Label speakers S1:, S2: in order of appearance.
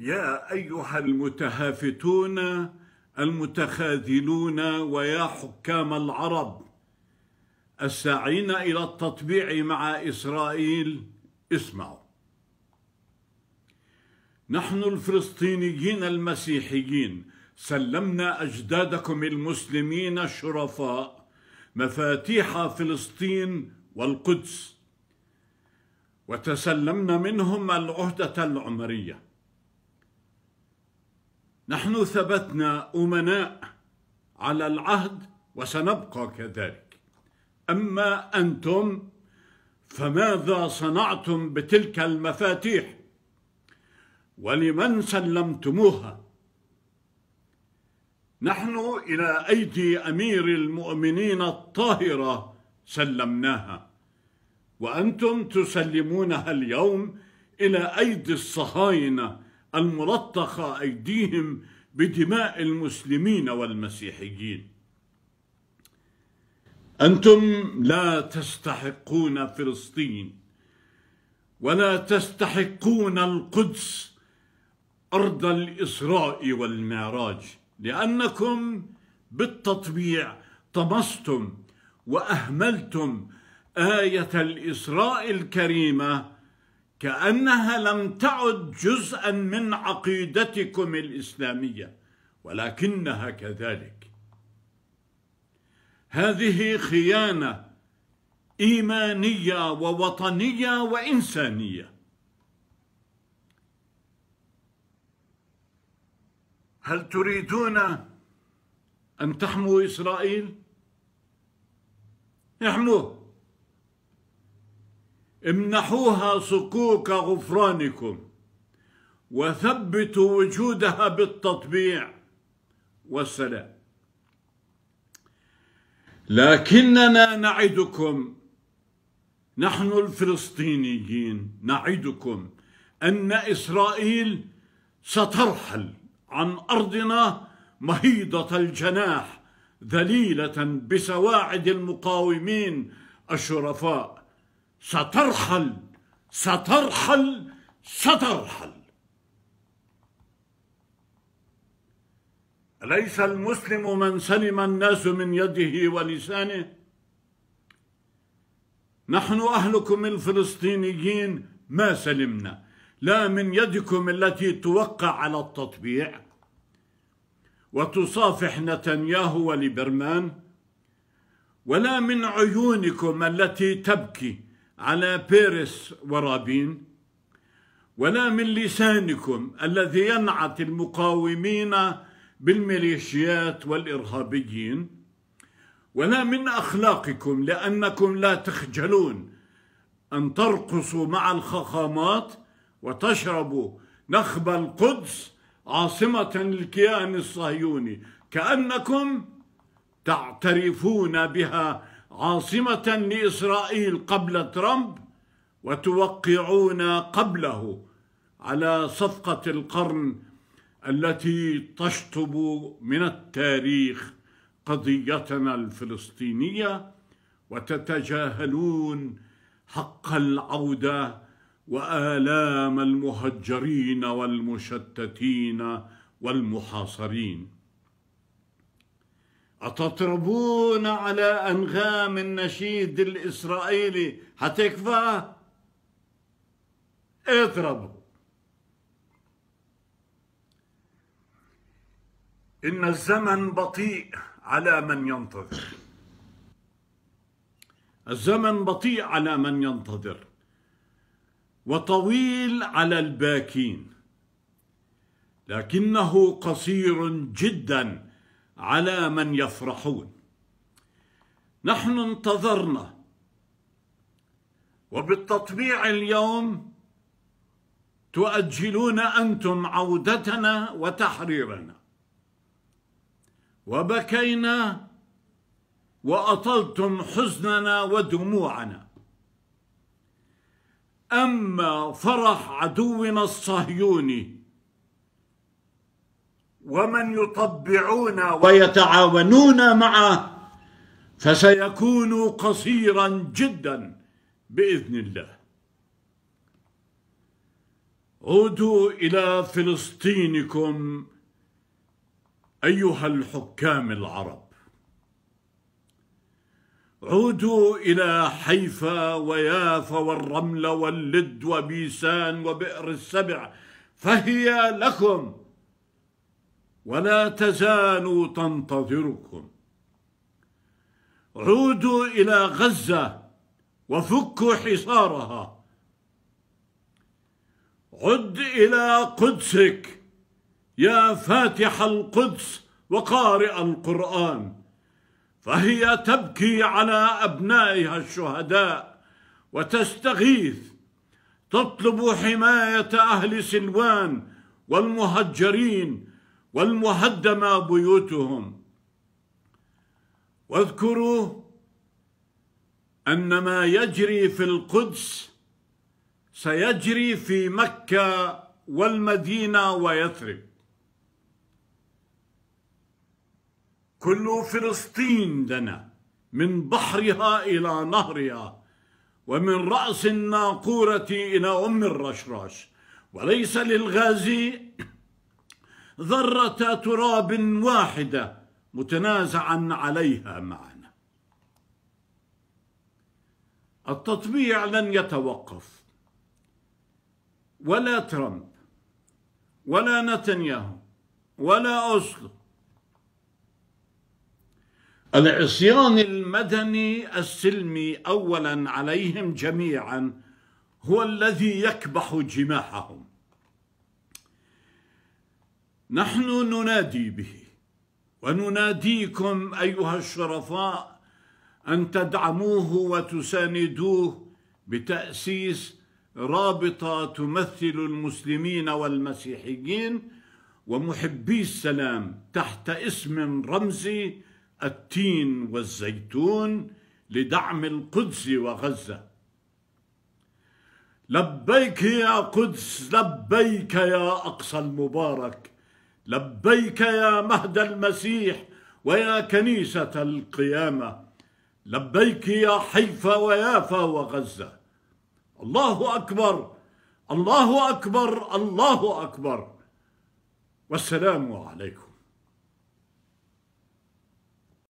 S1: يا أيها المتهافتون المتخاذلون ويا حكام العرب الساعين إلى التطبيع مع إسرائيل اسمعوا نحن الفلسطينيين المسيحيين سلمنا أجدادكم المسلمين الشرفاء مفاتيح فلسطين والقدس وتسلمنا منهم العهدة العمريه نحن ثبتنا أمناء على العهد وسنبقى كذلك أما أنتم فماذا صنعتم بتلك المفاتيح ولمن سلمتموها نحن إلى أيدي أمير المؤمنين الطاهرة سلمناها وأنتم تسلمونها اليوم إلى أيدي الصهاينة الملطخة أيديهم بدماء المسلمين والمسيحيين أنتم لا تستحقون فلسطين ولا تستحقون القدس أرض الإسراء والمعراج لأنكم بالتطبيع طمستم وأهملتم آية الإسراء الكريمة كأنها لم تعد جزءا من عقيدتكم الإسلامية ولكنها كذلك هذه خيانة إيمانية ووطنية وإنسانية هل تريدون أن تحموا إسرائيل؟ احموه امنحوها صكوك غفرانكم وثبتوا وجودها بالتطبيع والسلام لكننا نعدكم نحن الفلسطينيين نعدكم أن إسرائيل سترحل عن أرضنا مهيضة الجناح ذليلة بسواعد المقاومين الشرفاء سترحل سترحل سترحل أليس المسلم من سلم الناس من يده ولسانه نحن أهلكم الفلسطينيين ما سلمنا لا من يدكم التي توقع على التطبيع وتصافح نتنياهو وليبرمان ولا من عيونكم التي تبكي على بيرس ورابين ولا من لسانكم الذي ينعت المقاومين بالميليشيات والإرهابيين ولا من أخلاقكم لأنكم لا تخجلون أن ترقصوا مع الخخامات وتشربوا نخب القدس عاصمة الكيان الصهيوني كأنكم تعترفون بها عاصمة لإسرائيل قبل ترامب وتوقعون قبله على صفقة القرن التي تشطب من التاريخ قضيتنا الفلسطينية وتتجاهلون حق العودة وآلام المهجرين والمشتتين والمحاصرين أتطربون على أنغام النشيد الإسرائيلي هتكفى؟ اضربوا إن الزمن بطيء على من ينتظر الزمن بطيء على من ينتظر وطويل على الباكين لكنه قصير جداً على من يفرحون نحن انتظرنا وبالتطبيع اليوم تؤجلون انتم عودتنا وتحريرنا وبكينا واطلتم حزننا ودموعنا اما فرح عدونا الصهيوني ومن يطبعون ويتعاونون معه فسيكون قصيرا جدا باذن الله عودوا الى فلسطينكم ايها الحكام العرب عودوا الى حيفا ويافا والرمل واللد وبيسان وبئر السبع فهي لكم ولا تزال تنتظركم عودوا إلى غزة وفكوا حصارها عد إلى قدسك يا فاتح القدس وقارئ القرآن فهي تبكي على أبنائها الشهداء وتستغيث تطلب حماية أهل سلوان والمهجرين والمهدمة بيوتهم واذكروا أن ما يجري في القدس سيجري في مكة والمدينة ويثرب كل فلسطين لنا من بحرها إلى نهرها ومن رأس الناقورة إلى أم الرشراش وليس للغازي ذرة تراب واحدة متنازعا عليها معنا التطبيع لن يتوقف ولا ترامب ولا نتنياهو ولا أوسلو العصيان المدني السلمي أولا عليهم جميعا هو الذي يكبح جماحهم نحن ننادي به ونناديكم أيها الشرفاء أن تدعموه وتساندوه بتأسيس رابطة تمثل المسلمين والمسيحيين ومحبي السلام تحت اسم رمزي التين والزيتون لدعم القدس وغزة لبيك يا قدس لبيك يا أقصى المبارك لبيك يا مهد المسيح ويا كنيسة القيامة لبيك يا حيفا ويافا وغزة الله أكبر الله أكبر الله أكبر والسلام عليكم